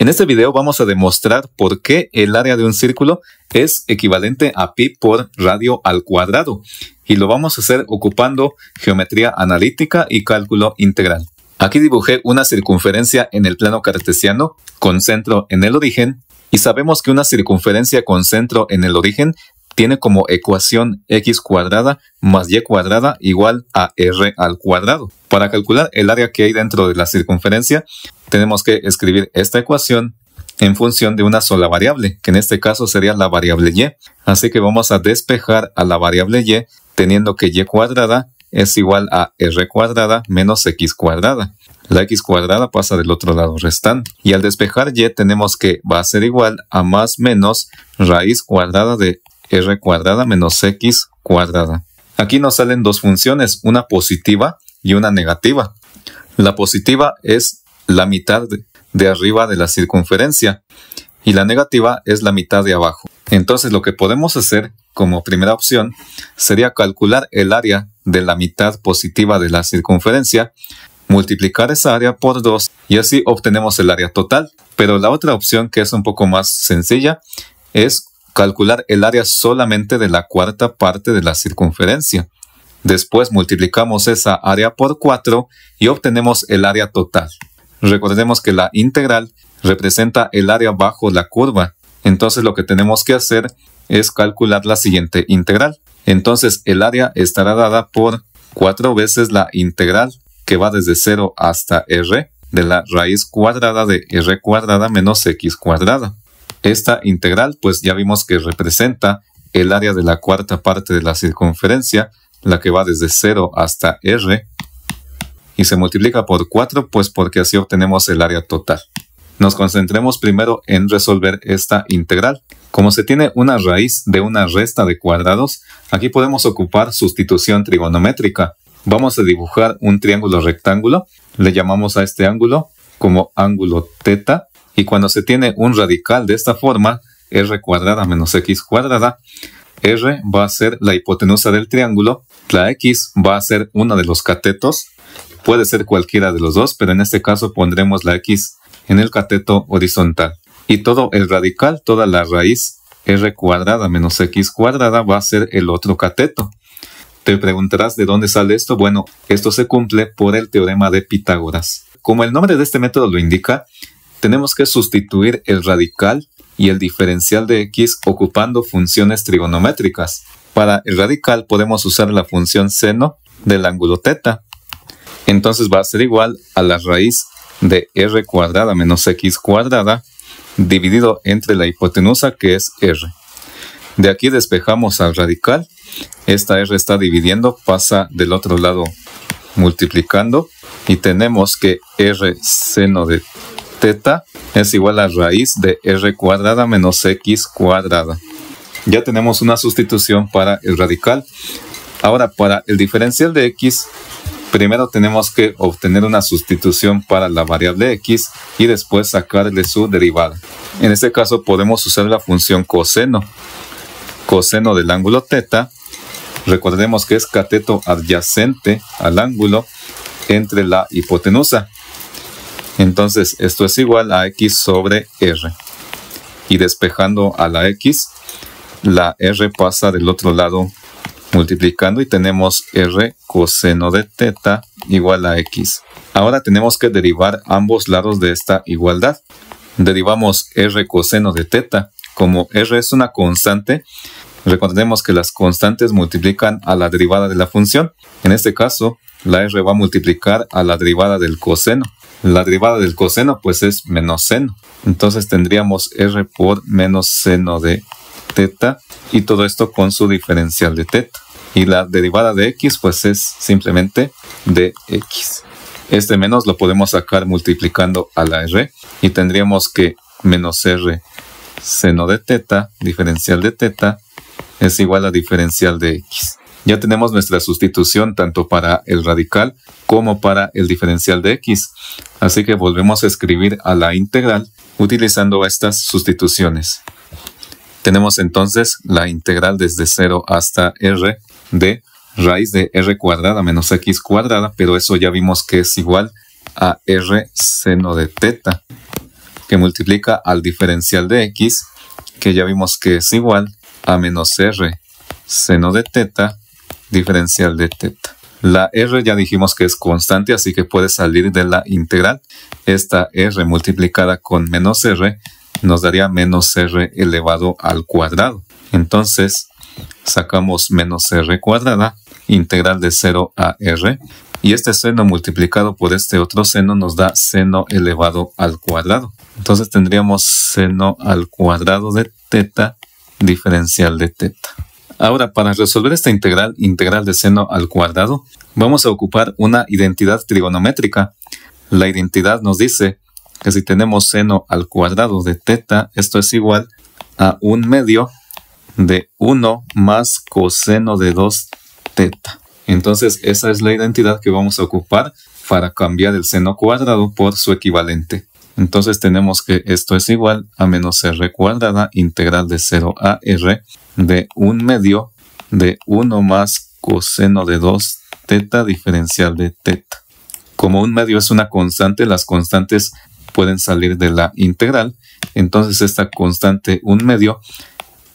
En este video vamos a demostrar por qué el área de un círculo es equivalente a pi por radio al cuadrado y lo vamos a hacer ocupando geometría analítica y cálculo integral. Aquí dibujé una circunferencia en el plano cartesiano con centro en el origen y sabemos que una circunferencia con centro en el origen tiene como ecuación x cuadrada más y cuadrada igual a r al cuadrado. Para calcular el área que hay dentro de la circunferencia, tenemos que escribir esta ecuación en función de una sola variable, que en este caso sería la variable y. Así que vamos a despejar a la variable y teniendo que y cuadrada es igual a r cuadrada menos x cuadrada. La x cuadrada pasa del otro lado restante. Y al despejar y tenemos que va a ser igual a más menos raíz cuadrada de r cuadrada menos x cuadrada. Aquí nos salen dos funciones, una positiva y una negativa. La positiva es la mitad de arriba de la circunferencia y la negativa es la mitad de abajo. Entonces lo que podemos hacer como primera opción sería calcular el área de la mitad positiva de la circunferencia, multiplicar esa área por 2 y así obtenemos el área total. Pero la otra opción que es un poco más sencilla es calcular el área solamente de la cuarta parte de la circunferencia. Después multiplicamos esa área por 4 y obtenemos el área total. Recordemos que la integral representa el área bajo la curva. Entonces lo que tenemos que hacer es calcular la siguiente integral. Entonces el área estará dada por 4 veces la integral que va desde 0 hasta r de la raíz cuadrada de r cuadrada menos x cuadrada. Esta integral pues ya vimos que representa el área de la cuarta parte de la circunferencia, la que va desde 0 hasta r y se multiplica por 4, pues porque así obtenemos el área total. Nos concentremos primero en resolver esta integral. Como se tiene una raíz de una resta de cuadrados, aquí podemos ocupar sustitución trigonométrica. Vamos a dibujar un triángulo rectángulo, le llamamos a este ángulo como ángulo teta, y cuando se tiene un radical de esta forma, r cuadrada menos x cuadrada, r va a ser la hipotenusa del triángulo, la x va a ser uno de los catetos, Puede ser cualquiera de los dos, pero en este caso pondremos la X en el cateto horizontal. Y todo el radical, toda la raíz r cuadrada menos x cuadrada va a ser el otro cateto. Te preguntarás de dónde sale esto. Bueno, esto se cumple por el teorema de Pitágoras. Como el nombre de este método lo indica, tenemos que sustituir el radical y el diferencial de x ocupando funciones trigonométricas. Para el radical podemos usar la función seno del ángulo θ entonces va a ser igual a la raíz de r cuadrada menos x cuadrada dividido entre la hipotenusa que es r. De aquí despejamos al radical. Esta r está dividiendo, pasa del otro lado multiplicando y tenemos que r seno de teta es igual a raíz de r cuadrada menos x cuadrada. Ya tenemos una sustitución para el radical. Ahora para el diferencial de x primero tenemos que obtener una sustitución para la variable x y después sacarle su derivada. En este caso podemos usar la función coseno. Coseno del ángulo θ, recordemos que es cateto adyacente al ángulo entre la hipotenusa. Entonces esto es igual a x sobre r. Y despejando a la x, la r pasa del otro lado multiplicando y tenemos r coseno de teta igual a x. Ahora tenemos que derivar ambos lados de esta igualdad. Derivamos r coseno de teta. Como r es una constante, recordemos que las constantes multiplican a la derivada de la función. En este caso, la r va a multiplicar a la derivada del coseno. La derivada del coseno pues es menos seno. Entonces tendríamos r por menos seno de teta y todo esto con su diferencial de teta y la derivada de x pues es simplemente dx. Este menos lo podemos sacar multiplicando a la r y tendríamos que menos r seno de teta, diferencial de teta, es igual a diferencial de x. Ya tenemos nuestra sustitución tanto para el radical como para el diferencial de x. Así que volvemos a escribir a la integral utilizando estas sustituciones. Tenemos entonces la integral desde 0 hasta r de raíz de r cuadrada menos x cuadrada, pero eso ya vimos que es igual a r seno de teta, que multiplica al diferencial de x, que ya vimos que es igual a menos r seno de teta, diferencial de teta. La r ya dijimos que es constante, así que puede salir de la integral. Esta r multiplicada con menos r nos daría menos r elevado al cuadrado. Entonces, sacamos menos r cuadrada, integral de 0 a r, y este seno multiplicado por este otro seno nos da seno elevado al cuadrado. Entonces tendríamos seno al cuadrado de teta diferencial de teta. Ahora, para resolver esta integral, integral de seno al cuadrado, vamos a ocupar una identidad trigonométrica. La identidad nos dice que si tenemos seno al cuadrado de teta, esto es igual a un medio de 1 más coseno de 2 teta. Entonces esa es la identidad que vamos a ocupar para cambiar el seno cuadrado por su equivalente. Entonces tenemos que esto es igual a menos r cuadrada integral de 0 a r de 1 medio de 1 más coseno de 2 teta diferencial de teta. Como un medio es una constante, las constantes pueden salir de la integral. Entonces esta constante 1 medio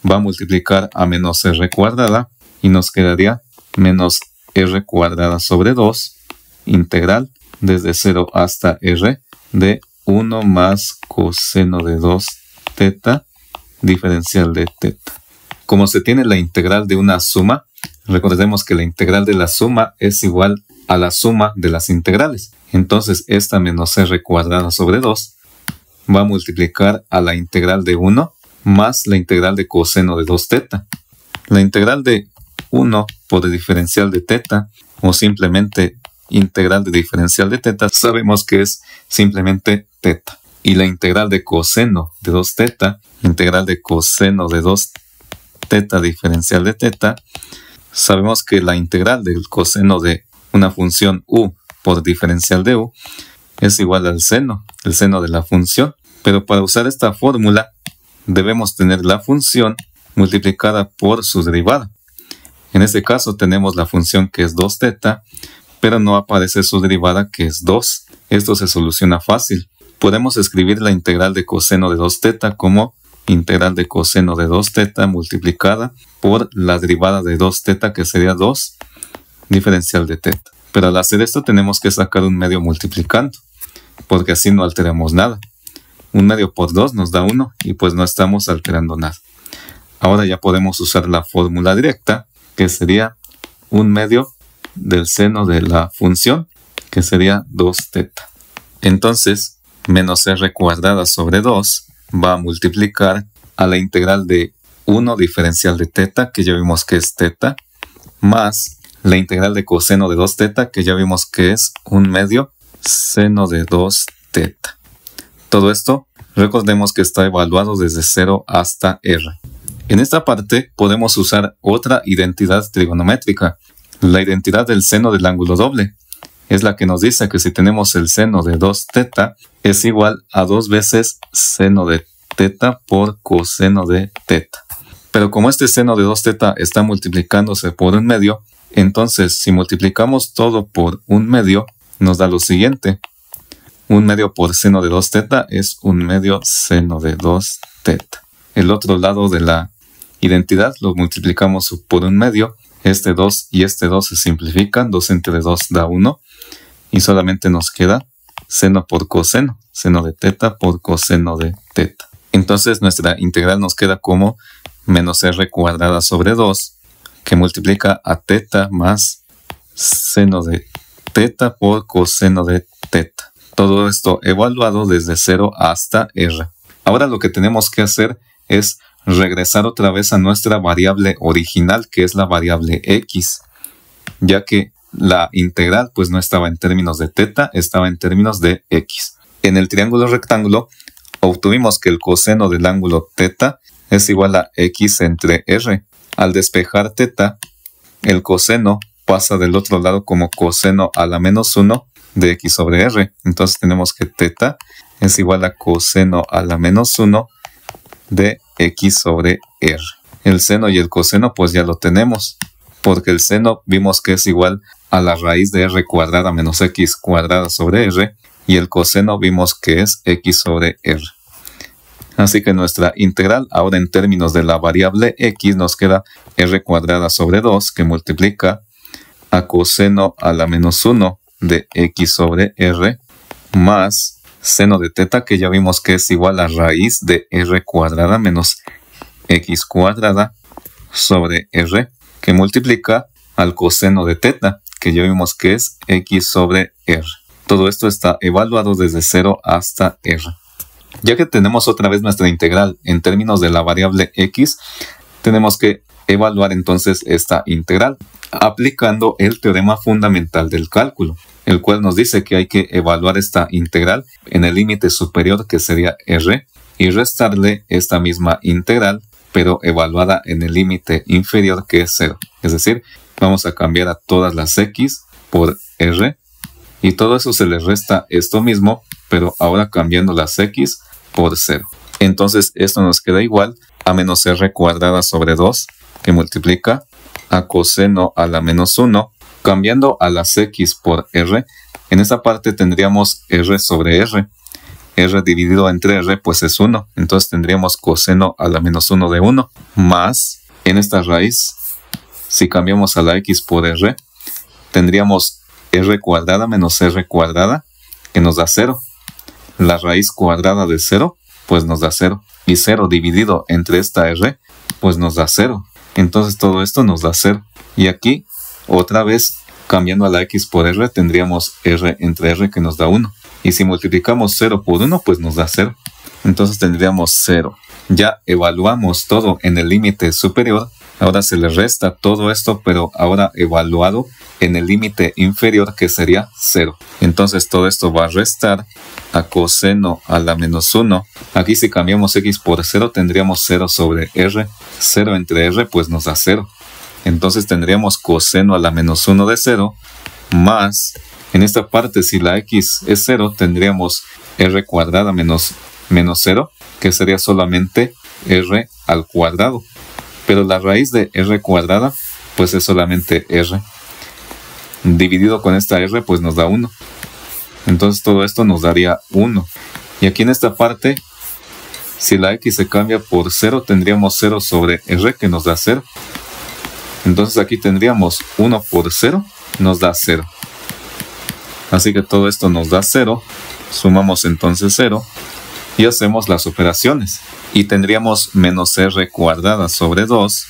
va a multiplicar a menos r cuadrada y nos quedaría menos r cuadrada sobre 2 integral desde 0 hasta r de 1 más coseno de 2 teta diferencial de teta. Como se tiene la integral de una suma, recordemos que la integral de la suma es igual a la suma de las integrales. Entonces esta menos r cuadrada sobre 2 va a multiplicar a la integral de 1 más la integral de coseno de 2 teta. La integral de 1 por el diferencial de teta o simplemente integral de diferencial de teta sabemos que es simplemente teta. Y la integral de coseno de 2 teta, integral de coseno de 2 teta diferencial de teta, sabemos que la integral del coseno de una función u por diferencial de u es igual al seno, el seno de la función. Pero para usar esta fórmula debemos tener la función multiplicada por su derivada. En este caso tenemos la función que es 2 θ, pero no aparece su derivada que es 2. Esto se soluciona fácil. Podemos escribir la integral de coseno de 2 θ como integral de coseno de 2 θ multiplicada por la derivada de 2 θ que sería 2 diferencial de θ. Pero al hacer esto tenemos que sacar un medio multiplicando, porque así no alteramos nada un medio por 2 nos da 1 y pues no estamos alterando nada. Ahora ya podemos usar la fórmula directa, que sería un medio del seno de la función, que sería 2 teta. Entonces, menos r cuadrada sobre 2 va a multiplicar a la integral de 1 diferencial de teta, que ya vimos que es teta, más la integral de coseno de 2 teta, que ya vimos que es un medio seno de 2 teta. Todo esto, recordemos que está evaluado desde 0 hasta R. En esta parte podemos usar otra identidad trigonométrica, la identidad del seno del ángulo doble. Es la que nos dice que si tenemos el seno de 2 θ es igual a 2 veces seno de teta por coseno de teta. Pero como este seno de 2 θ está multiplicándose por un medio, entonces si multiplicamos todo por un medio, nos da lo siguiente. Un medio por seno de 2 teta es un medio seno de 2 teta. El otro lado de la identidad lo multiplicamos por un medio. Este 2 y este 2 se simplifican. 2 entre 2 da 1. Y solamente nos queda seno por coseno. Seno de teta por coseno de teta. Entonces nuestra integral nos queda como menos r cuadrada sobre 2 que multiplica a teta más seno de teta por coseno de teta todo esto evaluado desde 0 hasta R. Ahora lo que tenemos que hacer es regresar otra vez a nuestra variable original, que es la variable X, ya que la integral pues no estaba en términos de teta, estaba en términos de X. En el triángulo rectángulo obtuvimos que el coseno del ángulo teta es igual a X entre R. Al despejar teta, el coseno pasa del otro lado como coseno a la menos 1 de x sobre r. Entonces tenemos que teta es igual a coseno a la menos 1 de x sobre r. El seno y el coseno pues ya lo tenemos, porque el seno vimos que es igual a la raíz de r cuadrada menos x cuadrada sobre r, y el coseno vimos que es x sobre r. Así que nuestra integral ahora en términos de la variable x nos queda r cuadrada sobre 2 que multiplica a coseno a la menos 1 de x sobre r más seno de teta, que ya vimos que es igual a raíz de r cuadrada menos x cuadrada sobre r, que multiplica al coseno de teta, que ya vimos que es x sobre r. Todo esto está evaluado desde 0 hasta r. Ya que tenemos otra vez nuestra integral en términos de la variable x, tenemos que evaluar entonces esta integral aplicando el teorema fundamental del cálculo el cual nos dice que hay que evaluar esta integral en el límite superior que sería R y restarle esta misma integral pero evaluada en el límite inferior que es 0. Es decir, vamos a cambiar a todas las x por r y todo eso se le resta esto mismo, pero ahora cambiando las x por 0. Entonces esto nos queda igual a menos r cuadrada sobre 2 que multiplica a coseno a la menos 1 Cambiando a las X por R, en esta parte tendríamos R sobre R. R dividido entre R pues es 1, entonces tendríamos coseno a la menos 1 de 1, más en esta raíz, si cambiamos a la X por R, tendríamos R cuadrada menos R cuadrada, que nos da 0. La raíz cuadrada de 0, pues nos da 0. Y 0 dividido entre esta R, pues nos da 0. Entonces todo esto nos da 0. Y aquí otra vez, cambiando a la x por r, tendríamos r entre r que nos da 1. Y si multiplicamos 0 por 1, pues nos da 0. Entonces tendríamos 0. Ya evaluamos todo en el límite superior. Ahora se le resta todo esto, pero ahora evaluado en el límite inferior, que sería 0. Entonces todo esto va a restar a coseno a la menos 1. Aquí si cambiamos x por 0, tendríamos 0 sobre r. 0 entre r, pues nos da 0 entonces tendríamos coseno a la menos 1 de 0, más, en esta parte si la x es 0, tendríamos r cuadrada menos, menos 0, que sería solamente r al cuadrado. Pero la raíz de r cuadrada, pues es solamente r. Dividido con esta r, pues nos da 1. Entonces todo esto nos daría 1. Y aquí en esta parte, si la x se cambia por 0, tendríamos 0 sobre r, que nos da 0. Entonces aquí tendríamos 1 por 0, nos da 0. Así que todo esto nos da 0, sumamos entonces 0 y hacemos las operaciones. Y tendríamos menos r cuadrada sobre 2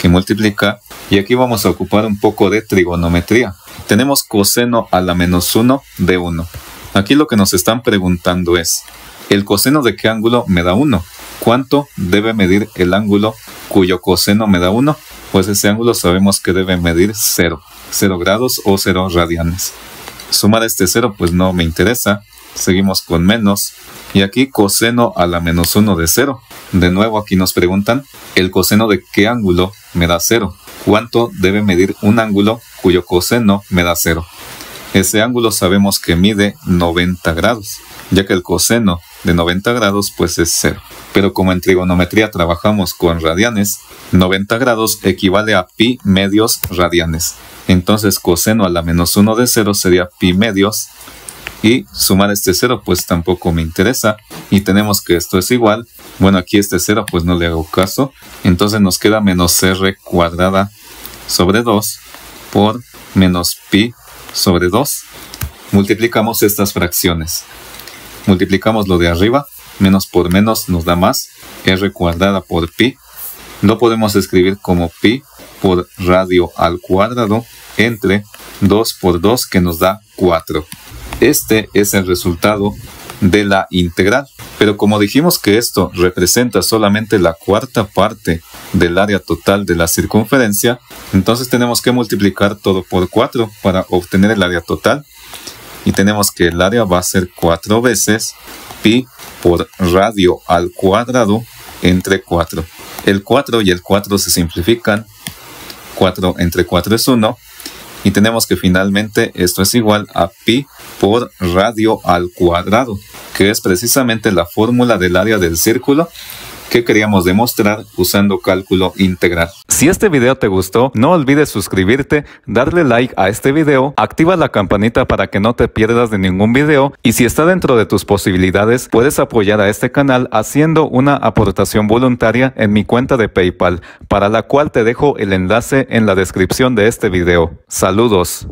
que multiplica. Y aquí vamos a ocupar un poco de trigonometría. Tenemos coseno a la menos 1 de 1. Aquí lo que nos están preguntando es, ¿el coseno de qué ángulo me da 1? ¿Cuánto debe medir el ángulo cuyo coseno me da 1? pues ese ángulo sabemos que debe medir 0, 0 grados o 0 radianes. Sumar este 0 pues no me interesa, seguimos con menos, y aquí coseno a la menos 1 de 0. De nuevo aquí nos preguntan, ¿el coseno de qué ángulo me da 0? ¿Cuánto debe medir un ángulo cuyo coseno me da 0? Ese ángulo sabemos que mide 90 grados, ya que el coseno de 90 grados pues es cero. Pero como en trigonometría trabajamos con radianes, 90 grados equivale a pi medios radianes. Entonces coseno a la menos 1 de 0 sería pi medios. Y sumar este 0 pues tampoco me interesa. Y tenemos que esto es igual. Bueno, aquí este 0 pues no le hago caso. Entonces nos queda menos r cuadrada sobre 2 por menos pi sobre 2, multiplicamos estas fracciones. Multiplicamos lo de arriba, menos por menos nos da más, r cuadrada por pi. Lo podemos escribir como pi por radio al cuadrado entre 2 por 2 que nos da 4. Este es el resultado de la integral. Pero como dijimos que esto representa solamente la cuarta parte del área total de la circunferencia, entonces tenemos que multiplicar todo por 4 para obtener el área total. Y tenemos que el área va a ser 4 veces pi por radio al cuadrado entre 4. El 4 y el 4 se simplifican. 4 entre 4 es 1. Y tenemos que finalmente esto es igual a pi por radio al cuadrado que es precisamente la fórmula del área del círculo que queríamos demostrar usando cálculo integral. Si este video te gustó, no olvides suscribirte, darle like a este video, activa la campanita para que no te pierdas de ningún video y si está dentro de tus posibilidades, puedes apoyar a este canal haciendo una aportación voluntaria en mi cuenta de PayPal, para la cual te dejo el enlace en la descripción de este video. Saludos.